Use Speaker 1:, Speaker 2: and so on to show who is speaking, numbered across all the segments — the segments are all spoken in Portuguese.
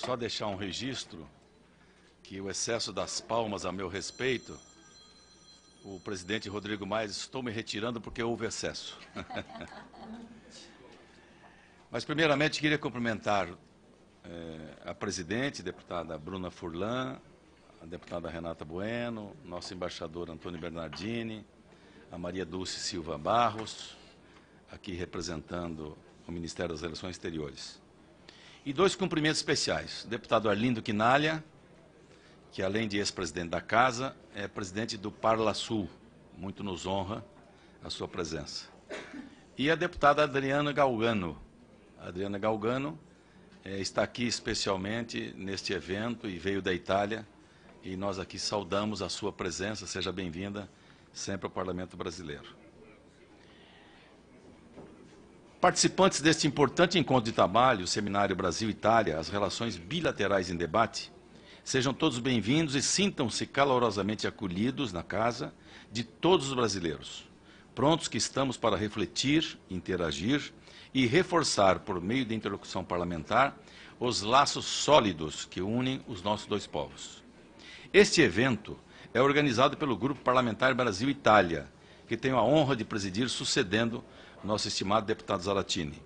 Speaker 1: só deixar um registro que o excesso das palmas a meu respeito, o presidente Rodrigo Maia, estou me retirando porque houve excesso. Mas, primeiramente, queria cumprimentar eh, a presidente, deputada Bruna Furlan, a deputada Renata Bueno, nosso embaixador Antônio Bernardini, a Maria Dulce Silva Barros, aqui representando o Ministério das Relações Exteriores. E dois cumprimentos especiais. O deputado Arlindo Quinalha, que além de ex-presidente da Casa, é presidente do Parla Sul. Muito nos honra a sua presença. E a deputada Adriana Galgano. A Adriana Galgano é, está aqui especialmente neste evento e veio da Itália. E nós aqui saudamos a sua presença. Seja bem-vinda sempre ao Parlamento Brasileiro. Participantes deste importante encontro de trabalho, o Seminário Brasil-Itália, as relações bilaterais em debate, sejam todos bem-vindos e sintam-se calorosamente acolhidos na casa de todos os brasileiros, prontos que estamos para refletir, interagir e reforçar, por meio da interlocução parlamentar, os laços sólidos que unem os nossos dois povos. Este evento é organizado pelo Grupo Parlamentar Brasil-Itália, que tenho a honra de presidir, sucedendo nosso estimado deputado Zaratini.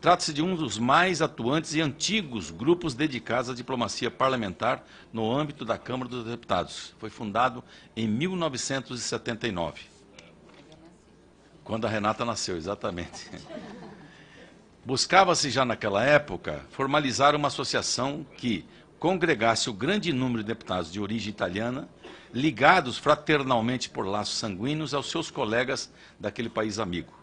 Speaker 1: Trata-se de um dos mais atuantes e antigos grupos dedicados à diplomacia parlamentar no âmbito da Câmara dos Deputados. Foi fundado em 1979. Quando a Renata nasceu, exatamente. Buscava-se já naquela época formalizar uma associação que, congregasse o grande número de deputados de origem italiana, ligados fraternalmente por laços sanguíneos aos seus colegas daquele país amigo.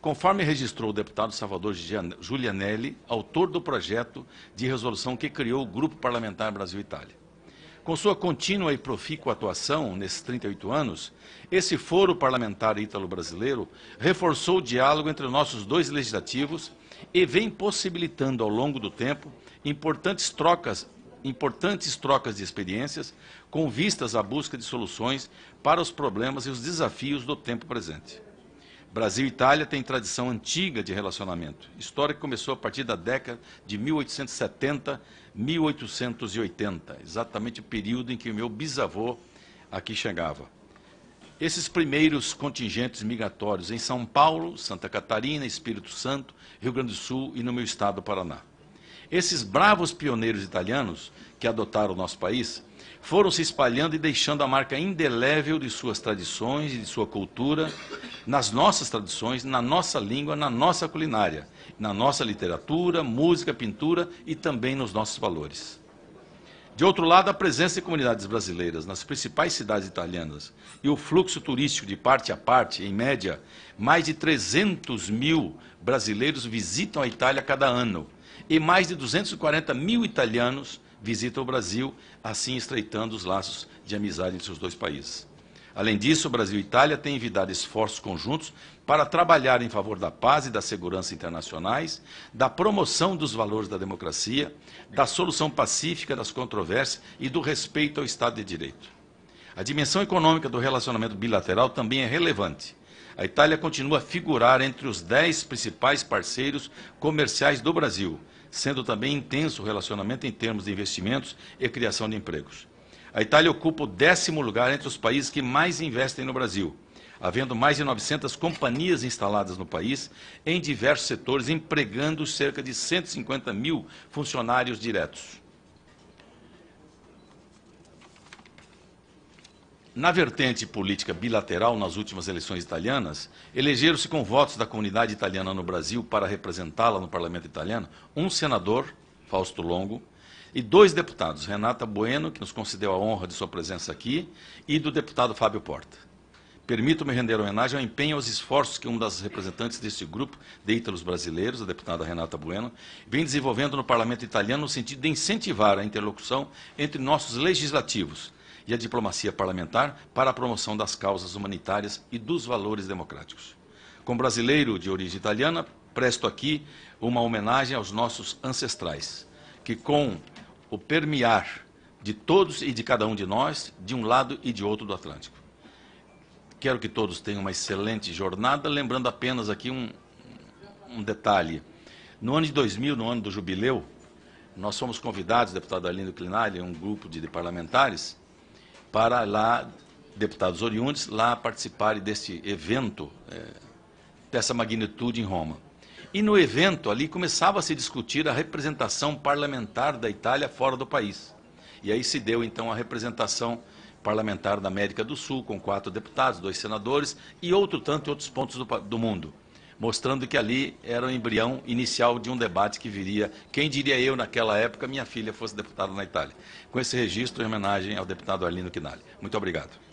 Speaker 1: Conforme registrou o deputado Salvador Giulianelli, autor do projeto de resolução que criou o Grupo Parlamentar Brasil-Itália. Com sua contínua e profícua atuação nesses 38 anos, esse foro parlamentar ítalo-brasileiro reforçou o diálogo entre nossos dois legislativos e vem possibilitando ao longo do tempo importantes trocas importantes trocas de experiências com vistas à busca de soluções para os problemas e os desafios do tempo presente. Brasil e Itália têm tradição antiga de relacionamento, história que começou a partir da década de 1870, 1880, exatamente o período em que o meu bisavô aqui chegava. Esses primeiros contingentes migratórios em São Paulo, Santa Catarina, Espírito Santo, Rio Grande do Sul e no meu estado do Paraná. Esses bravos pioneiros italianos que adotaram o nosso país foram se espalhando e deixando a marca indelével de suas tradições e de sua cultura, nas nossas tradições, na nossa língua, na nossa culinária, na nossa literatura, música, pintura e também nos nossos valores. De outro lado, a presença de comunidades brasileiras nas principais cidades italianas e o fluxo turístico de parte a parte, em média, mais de 300 mil brasileiros visitam a Itália cada ano e mais de 240 mil italianos visitam o Brasil, assim estreitando os laços de amizade entre os dois países. Além disso, o Brasil e Itália têm envidado esforços conjuntos para trabalhar em favor da paz e da segurança internacionais, da promoção dos valores da democracia, da solução pacífica das controvérsias e do respeito ao Estado de Direito. A dimensão econômica do relacionamento bilateral também é relevante a Itália continua a figurar entre os dez principais parceiros comerciais do Brasil, sendo também intenso o relacionamento em termos de investimentos e criação de empregos. A Itália ocupa o décimo lugar entre os países que mais investem no Brasil, havendo mais de 900 companhias instaladas no país, em diversos setores, empregando cerca de 150 mil funcionários diretos. Na vertente política bilateral, nas últimas eleições italianas, elegeram-se com votos da comunidade italiana no Brasil para representá-la no parlamento italiano um senador, Fausto Longo, e dois deputados, Renata Bueno, que nos concedeu a honra de sua presença aqui, e do deputado Fábio Porta. Permito-me render homenagem ao empenho e aos esforços que uma das representantes deste grupo de ítalos brasileiros, a deputada Renata Bueno, vem desenvolvendo no parlamento italiano no sentido de incentivar a interlocução entre nossos legislativos e a diplomacia parlamentar para a promoção das causas humanitárias e dos valores democráticos. Como brasileiro de origem italiana, presto aqui uma homenagem aos nossos ancestrais, que com o permear de todos e de cada um de nós, de um lado e de outro do Atlântico. Quero que todos tenham uma excelente jornada, lembrando apenas aqui um, um detalhe. No ano de 2000, no ano do jubileu, nós fomos convidados, deputado Arlindo Clinari, um grupo de, de parlamentares, para lá, deputados oriundos, lá participarem deste evento, é, dessa magnitude em Roma. E no evento ali começava a se discutir a representação parlamentar da Itália fora do país. E aí se deu então a representação parlamentar da América do Sul, com quatro deputados, dois senadores e outro tanto em outros pontos do, do mundo mostrando que ali era o embrião inicial de um debate que viria. Quem diria eu, naquela época, minha filha fosse deputada na Itália? Com esse registro em homenagem ao deputado Arlindo Quinali. Muito obrigado.